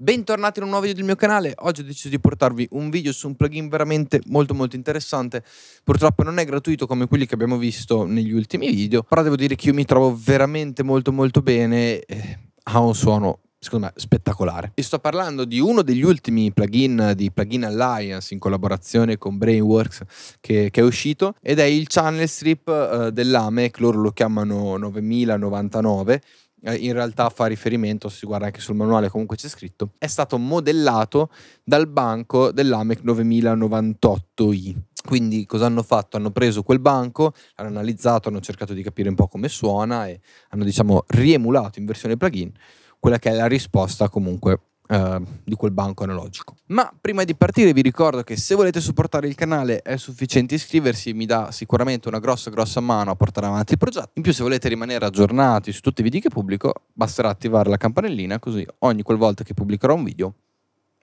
Bentornati in un nuovo video del mio canale, oggi ho deciso di portarvi un video su un plugin veramente molto molto interessante Purtroppo non è gratuito come quelli che abbiamo visto negli ultimi video Però devo dire che io mi trovo veramente molto molto bene eh, Ha un suono secondo me spettacolare E sto parlando di uno degli ultimi plugin di Plugin Alliance in collaborazione con Brainworks che, che è uscito Ed è il channel strip eh, dell'AME, loro lo chiamano 9099 eh, in realtà fa riferimento, se si guarda anche sul manuale comunque c'è scritto, è stato modellato dal banco dell'AMEC 9098i. Quindi cosa hanno fatto? Hanno preso quel banco, l'hanno analizzato, hanno cercato di capire un po' come suona e hanno diciamo riemulato in versione plugin quella che è la risposta comunque Ehm, di quel banco analogico. Ma prima di partire vi ricordo che se volete supportare il canale è sufficiente iscriversi, mi dà sicuramente una grossa grossa mano a portare avanti il progetto. In più se volete rimanere aggiornati su tutti i video che pubblico basterà attivare la campanellina così ogni qualvolta che pubblicherò un video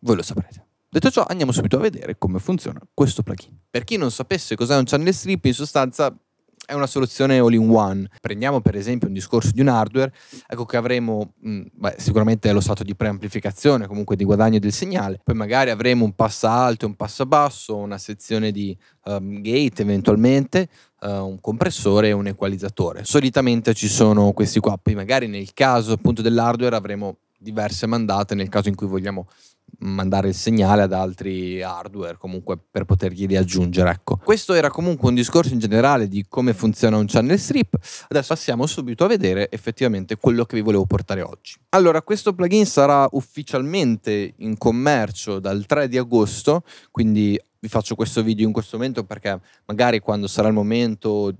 voi lo saprete. Detto ciò, andiamo subito a vedere come funziona questo plugin. Per chi non sapesse cos'è un channel strip, in sostanza è una soluzione all in one. Prendiamo per esempio un discorso di un hardware, ecco che avremo mh, mm, beh, sicuramente lo stato di preamplificazione, comunque di guadagno del segnale, poi magari avremo un passo alto e un passo basso, una sezione di um, gate eventualmente, uh, un compressore e un equalizzatore. Solitamente ci sono questi qua, poi magari nel caso appunto dell'hardware avremo diverse mandate nel caso in cui vogliamo mandare il segnale ad altri hardware comunque per potergli riaggiungere ecco questo era comunque un discorso in generale di come funziona un channel strip adesso passiamo subito a vedere effettivamente quello che vi volevo portare oggi allora questo plugin sarà ufficialmente in commercio dal 3 di agosto quindi vi faccio questo video in questo momento perché magari quando sarà il momento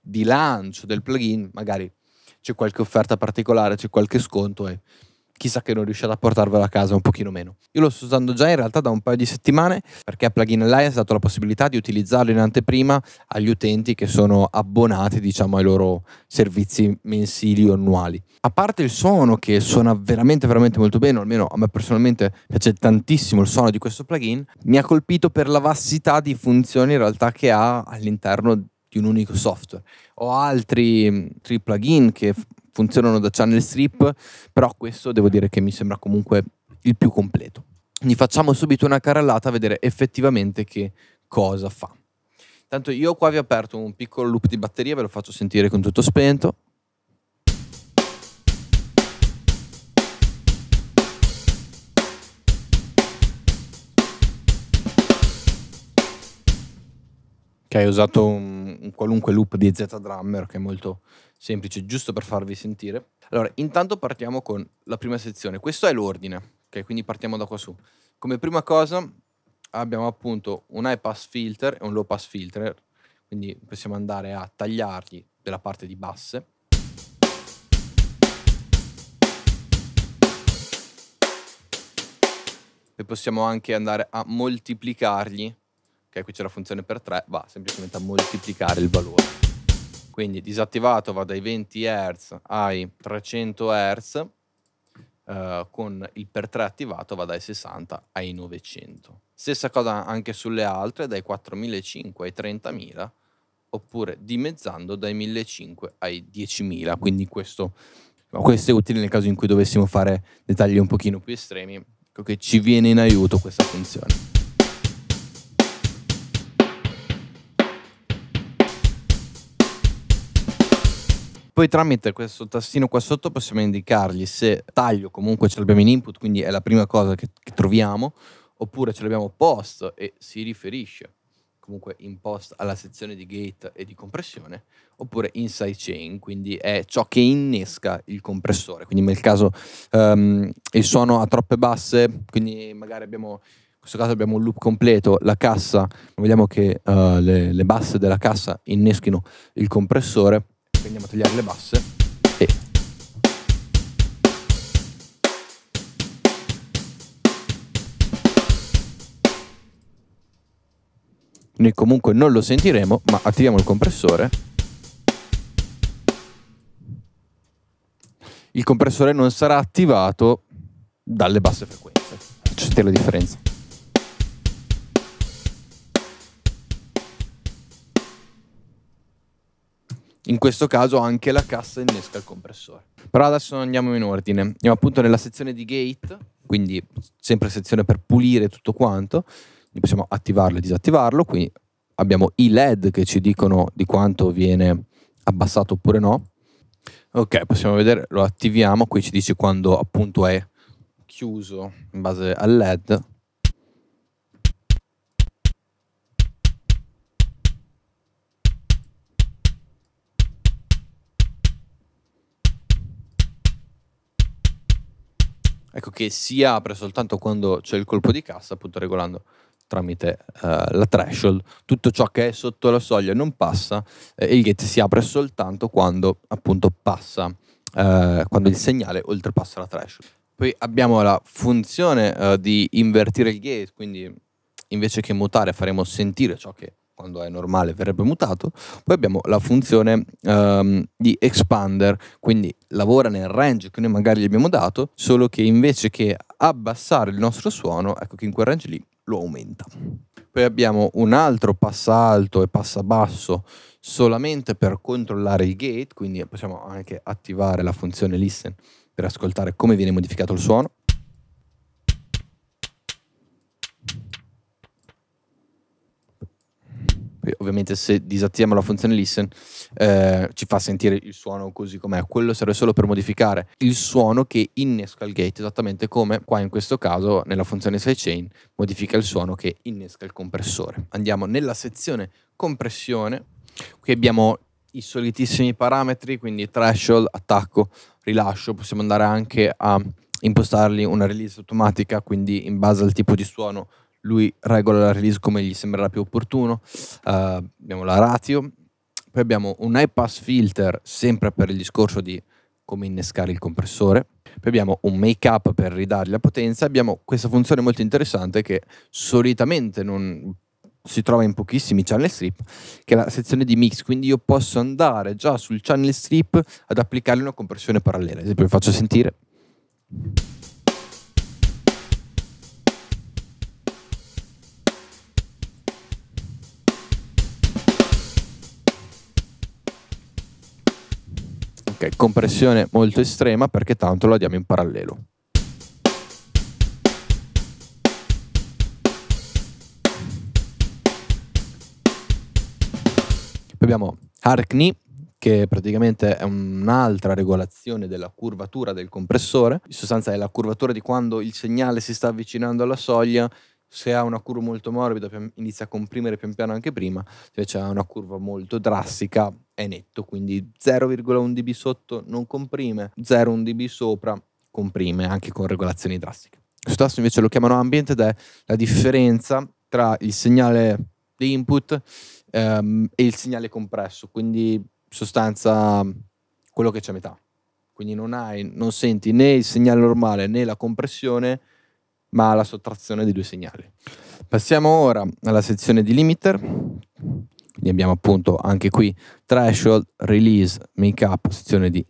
di lancio del plugin magari c'è qualche offerta particolare c'è qualche sconto e chissà che non riusciate a portarvelo a casa un pochino meno. Io lo sto usando già in realtà da un paio di settimane perché Plugin Alliance ha dato la possibilità di utilizzarlo in anteprima agli utenti che sono abbonati diciamo ai loro servizi mensili o annuali. A parte il suono che suona veramente veramente molto bene, almeno a me personalmente piace tantissimo il suono di questo plugin, mi ha colpito per la vastità di funzioni in realtà che ha all'interno di un unico software. Ho altri, mm, altri plugin che funzionano da channel strip, però questo devo dire che mi sembra comunque il più completo. Quindi facciamo subito una carrellata a vedere effettivamente che cosa fa. Intanto io qua vi ho aperto un piccolo loop di batteria, ve lo faccio sentire con tutto spento. hai usato un, un qualunque loop di Z Drummer che è molto semplice, giusto per farvi sentire. Allora, intanto partiamo con la prima sezione. Questo è l'ordine, ok? Quindi partiamo da qua su. Come prima cosa abbiamo appunto un high pass filter e un low pass filter, quindi possiamo andare a tagliargli della parte di basse. E possiamo anche andare a moltiplicargli ok qui c'è la funzione per 3, va semplicemente a moltiplicare il valore. Quindi disattivato va dai 20 Hz ai 300 Hz, eh, con il per 3 attivato va dai 60 ai 900. Stessa cosa anche sulle altre, dai 4.500 ai 30.000, oppure dimezzando dai 1.500 ai 10.000. Quindi questo, diciamo, questo, è utile nel caso in cui dovessimo fare dettagli un pochino più estremi, ecco che ci viene in aiuto questa funzione. poi tramite questo tastino qua sotto possiamo indicargli se taglio comunque ce l'abbiamo in input, quindi è la prima cosa che, che troviamo, oppure ce l'abbiamo post e si riferisce comunque in post alla sezione di gate e di compressione, oppure inside chain quindi è ciò che innesca il compressore. Quindi nel caso um, il suono ha troppe basse, quindi magari abbiamo in questo caso abbiamo un loop completo, la cassa, vediamo che uh, le, le basse della cassa inneschino il compressore, andiamo a tagliare le basse e noi comunque non lo sentiremo ma attiviamo il compressore il compressore non sarà attivato dalle basse frequenze sentite la differenza in questo caso anche la cassa innesca il compressore. Però adesso andiamo in ordine, andiamo appunto nella sezione di gate, quindi sempre sezione per pulire tutto quanto, quindi possiamo attivarlo e disattivarlo, qui abbiamo i led che ci dicono di quanto viene abbassato oppure no. Ok, possiamo vedere, lo attiviamo, qui ci dice quando appunto è chiuso in base al led, ecco che si apre soltanto quando c'è il colpo di cassa, appunto regolando tramite uh, la threshold, tutto ciò che è sotto la soglia non passa eh, e eh, il gate si apre soltanto quando appunto passa, uh, quando il segnale oltrepassa la threshold. Poi abbiamo la funzione uh, di invertire il gate, quindi invece che mutare faremo sentire ciò che quando è normale verrebbe mutato, poi abbiamo la funzione um, di expander, quindi lavora nel range che noi magari gli abbiamo dato, solo che invece che abbassare il nostro suono, ecco che in quel range lì lo aumenta. Poi abbiamo un altro passa alto e passa basso solamente per controllare il gate, quindi possiamo anche attivare la funzione listen per ascoltare come viene modificato il suono. ovviamente se disattiviamo la funzione listen eh, ci fa sentire il suono così com'è, quello serve solo per modificare il suono che innesca il gate, esattamente come qua in questo caso nella funzione sidechain modifica il suono che innesca il compressore. Andiamo nella sezione compressione, qui abbiamo i solitissimi parametri, quindi threshold, attacco, rilascio, possiamo andare anche a impostarli una release automatica, quindi in base al tipo di suono lui regola la release come gli sembrerà più opportuno, uh, abbiamo la ratio, poi abbiamo un high pass filter sempre per il discorso di come innescare il compressore, poi abbiamo un make up per ridargli la potenza, abbiamo questa funzione molto interessante che solitamente non si trova in pochissimi channel strip, che è la sezione di mix, quindi io posso andare già sul channel strip ad applicargli una compressione parallela, ad esempio vi faccio sentire. ok? Compressione molto estrema perché tanto la diamo in parallelo. Poi abbiamo Harkney, che praticamente è un'altra regolazione della curvatura del compressore, in sostanza è la curvatura di quando il segnale si sta avvicinando alla soglia se ha una curva molto morbida inizia a comprimere pian piano anche prima, se invece ha una curva molto drastica è netto, quindi 0,1 dB sotto non comprime, 0,1 dB sopra comprime anche con regolazioni drastiche. Questo tasto invece lo chiamano ambient ed è la differenza tra il segnale di input ehm, e il segnale compresso, quindi sostanza quello che c'è a metà. Quindi non, hai, non senti né il segnale normale né la compressione, ma alla sottrazione dei due segnali. Passiamo ora alla sezione di limiter, quindi abbiamo appunto anche qui threshold, release, make up, sezione di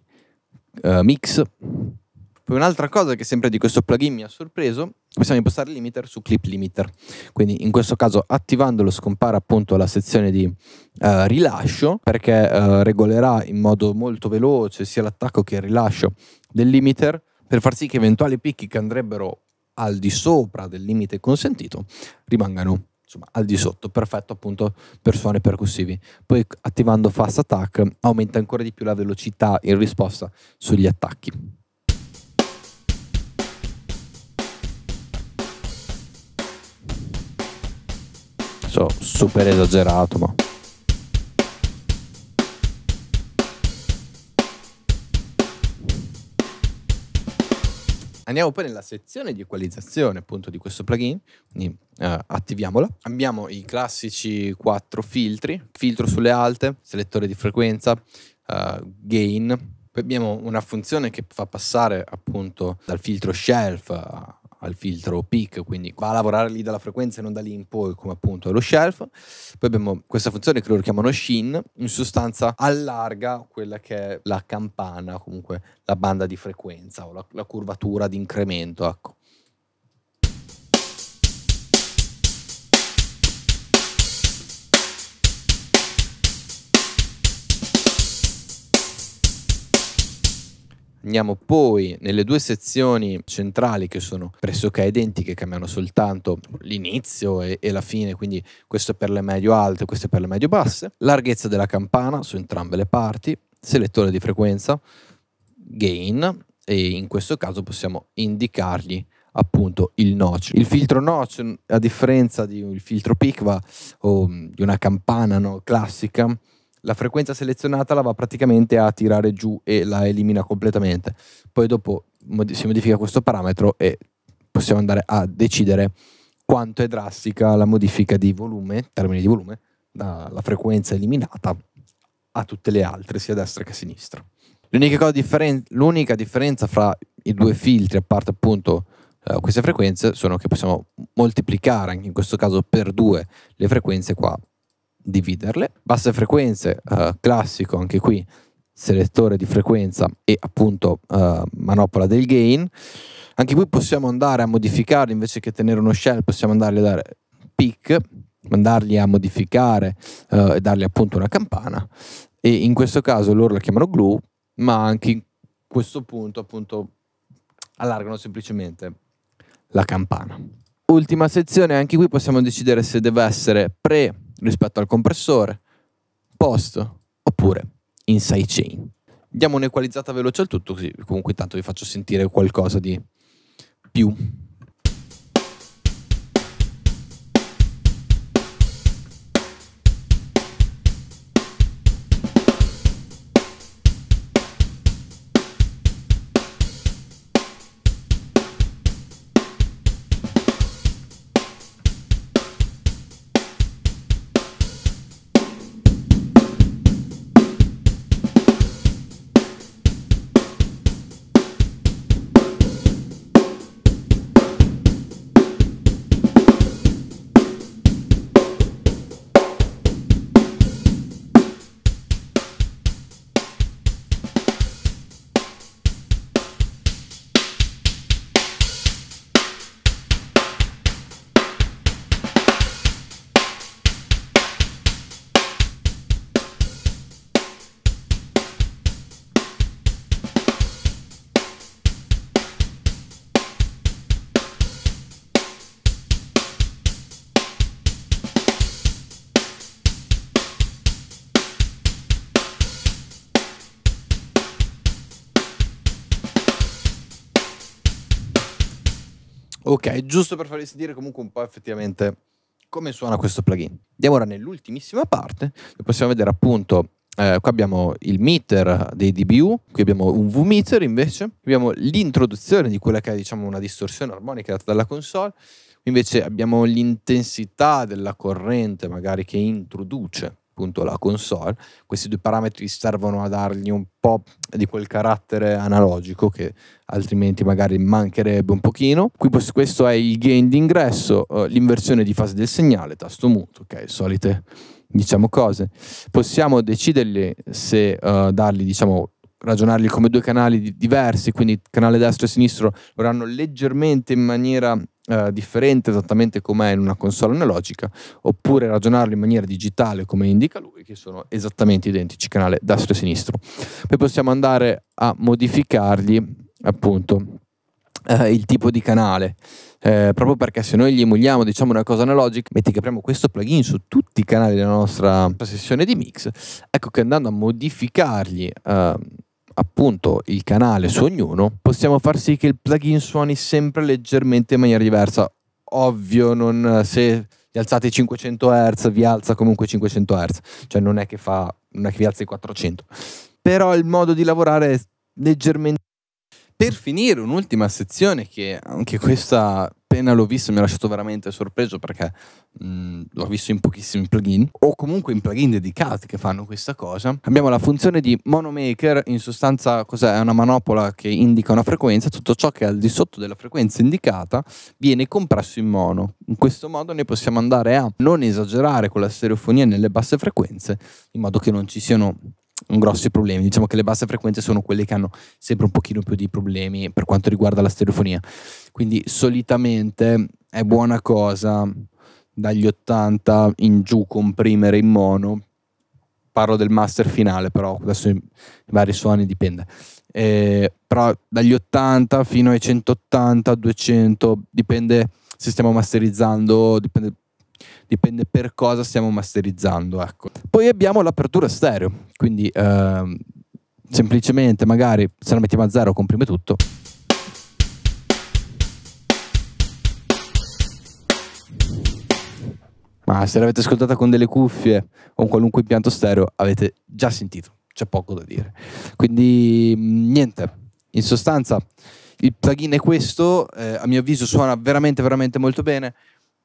uh, mix. Poi un'altra cosa che sempre di questo plugin mi ha sorpreso, possiamo impostare il limiter su clip limiter, quindi in questo caso attivandolo scompare appunto la sezione di uh, rilascio perché uh, regolerà in modo molto veloce sia l'attacco che il rilascio del limiter per far sì che eventuali picchi che andrebbero al di sopra del limite consentito rimangano insomma, al di sotto, perfetto appunto per suoni percussivi. Poi attivando fast attack aumenta ancora di più la velocità in risposta sugli attacchi. So, super esagerato, ma... Andiamo poi nella sezione di equalizzazione appunto di questo plugin, quindi eh, attiviamola. Abbiamo i classici quattro filtri, filtro sulle alte, selettore di frequenza, eh, gain, poi abbiamo una funzione che fa passare appunto dal filtro shelf al filtro peak, quindi va a lavorare lì dalla frequenza e non da lì in poi, come appunto lo shelf. Poi abbiamo questa funzione che loro chiamano shin, in sostanza allarga quella che è la campana, comunque la banda di frequenza o la, la curvatura di incremento. Ecco. Andiamo poi nelle due sezioni centrali che sono pressoché identiche, cambiano soltanto l'inizio e, e, la fine, quindi questo è per le medio alte, questo è per le medio basse. Larghezza della campana su entrambe le parti, selettore di frequenza, gain e in questo caso possiamo indicargli appunto il notch. Il filtro notch, a differenza di un filtro PICVA o di una campana no, classica, la frequenza selezionata la va praticamente a tirare giù e la elimina completamente. Poi dopo si modifica questo parametro e possiamo andare a decidere quanto è drastica la modifica di volume, termini di volume, dalla frequenza eliminata a tutte le altre, sia a destra che a sinistra. L'unica, differen- l'unica differenza fra i due filtri, a parte appunto eh, queste frequenze, sono che possiamo moltiplicare, anche in questo caso per due, le frequenze qua dividerle. Basse frequenze, eh, classico anche qui, selettore di frequenza e appunto eh, manopola del gain. Anche qui possiamo andare a modificarli invece che tenere uno shell, possiamo andarli a dare peak, mandarli a modificare eh, e dargli appunto una campana. E in questo caso loro la chiamano glue, ma anche in questo punto appunto allargano semplicemente la campana. Ultima sezione, anche qui possiamo decidere se deve essere pre rispetto al compressore, posto, oppure in sidechain. Diamo un'equalizzata veloce al tutto, così comunque intanto vi faccio sentire qualcosa di più Ok, giusto per farvi sentire comunque un po' effettivamente come suona questo plugin. Andiamo ora nell'ultimissima parte, possiamo vedere appunto eh, qua abbiamo il meter dei DBU, qui abbiamo un V-meter invece, abbiamo l'introduzione di quella che è diciamo, una distorsione armonica data dalla console, invece abbiamo l'intensità della corrente magari che introduce appunto la console. Questi due parametri servono a dargli un po' di quel carattere analogico che altrimenti magari mancherebbe un pochino. Qui questo è il gain d'ingresso, eh, l'inversione di fase del segnale, tasto muto, ok, solite diciamo cose. Possiamo decidergli se uh, dargli diciamo ragionarli come due canali diversi, quindi canale destro e sinistro lo hanno leggermente in maniera eh, differente esattamente come è in una console analogica, oppure ragionarli in maniera digitale come indica lui, che sono esattamente identici canale destro e sinistro. Poi possiamo andare a modificargli appunto eh, il tipo di canale. Eh, proprio perché se noi gli emuliamo diciamo una cosa analogica metti che apriamo questo plugin su tutti i canali della nostra sessione di mix ecco che andando a modificargli eh, appunto il canale su ognuno, possiamo far sì che il plugin suoni sempre leggermente in maniera diversa. Ovvio, non, se alzate i 500 Hz, vi alza comunque 500 Hz, cioè non è che, fa, non è che vi alza i 400. Però il modo di lavorare è leggermente... Per finire, un'ultima sezione che anche questa appena l'ho visto mi ha lasciato veramente sorpreso perché mh, mm, l'ho visto in pochissimi plugin o comunque in plugin dedicati che fanno questa cosa. Abbiamo la funzione di monomaker, in sostanza cos'è? È una manopola che indica una frequenza, tutto ciò che è al di sotto della frequenza indicata viene compresso in mono. In questo modo noi possiamo andare a non esagerare con la stereofonia nelle basse frequenze in modo che non ci siano grossi problemi. Diciamo che le basse frequenze sono quelle che hanno sempre un pochino più di problemi per quanto riguarda la stereofonia. Quindi solitamente è buona cosa dagli 80 in giù comprimere in mono. Parlo del master finale, però adesso i vari suoni dipende. Eh, però dagli 80 fino ai 180, 200, dipende se stiamo masterizzando, dipende dipende per cosa stiamo masterizzando. Ecco. Poi abbiamo l'apertura stereo, quindi eh, semplicemente magari se la mettiamo a zero comprime tutto. Ma se l'avete ascoltata con delle cuffie o con qualunque impianto stereo avete già sentito, c'è poco da dire. Quindi mm, niente, in sostanza il plugin è questo, eh, a mio avviso suona veramente veramente molto bene,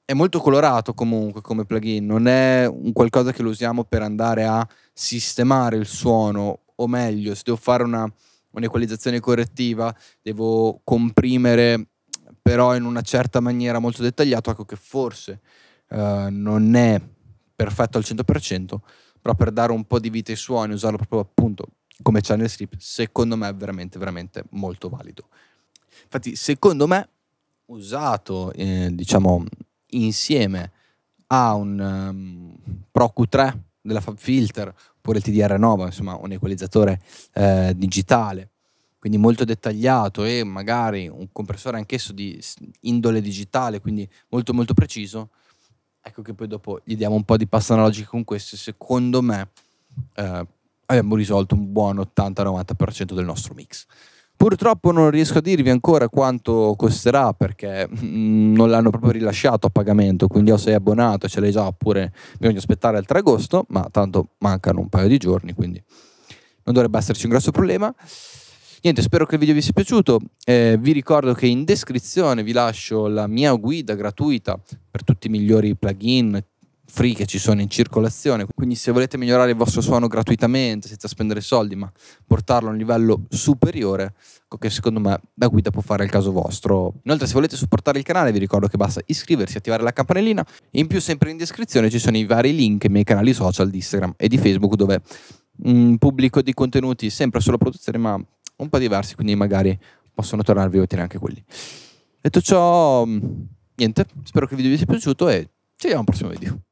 è molto colorato comunque come plugin, non è un qualcosa che lo usiamo per andare a sistemare il suono, o meglio, se devo fare una, un'equalizzazione correttiva, devo comprimere però in una certa maniera molto dettagliata, ecco che forse eh, non è perfetto al 100%, però per dare un po' di vita ai suoni, usarlo proprio appunto come channel strip, secondo me è veramente, veramente molto valido. Infatti, secondo me, usato, eh, diciamo, insieme a un um, Pro Q3 della FabFilter oppure il tdr Nova, insomma un equalizzatore eh, digitale, quindi molto dettagliato e magari un compressore anch'esso di indole digitale, quindi molto molto preciso, ecco che poi dopo gli diamo un po' di pasta analogica con questo secondo me eh, abbiamo risolto un buon 80-90% del nostro mix. Purtroppo non riesco a dirvi ancora quanto costerà perché mm, non l'hanno proprio rilasciato a pagamento, quindi o sei abbonato ce l'hai già oppure bisogna aspettare il 3 agosto, ma tanto mancano un paio di giorni, quindi non dovrebbe esserci un grosso problema. Niente, spero che il video vi sia piaciuto, eh, vi ricordo che in descrizione vi lascio la mia guida gratuita per tutti i migliori plugin, free che ci sono in circolazione. Quindi se volete migliorare il vostro suono gratuitamente, senza spendere soldi, ma portarlo a un livello superiore, che secondo me la guida può fare il caso vostro. Inoltre se volete supportare il canale vi ricordo che basta iscriversi, e attivare la campanellina. In più sempre in descrizione ci sono i vari link ai miei canali social di Instagram e di Facebook dove mh, pubblico di contenuti sempre sulla produzione ma un po' diversi, quindi magari possono tornarvi utili anche quelli. Detto ciò, mm, niente, spero che il video vi sia piaciuto e ci vediamo al prossimo video.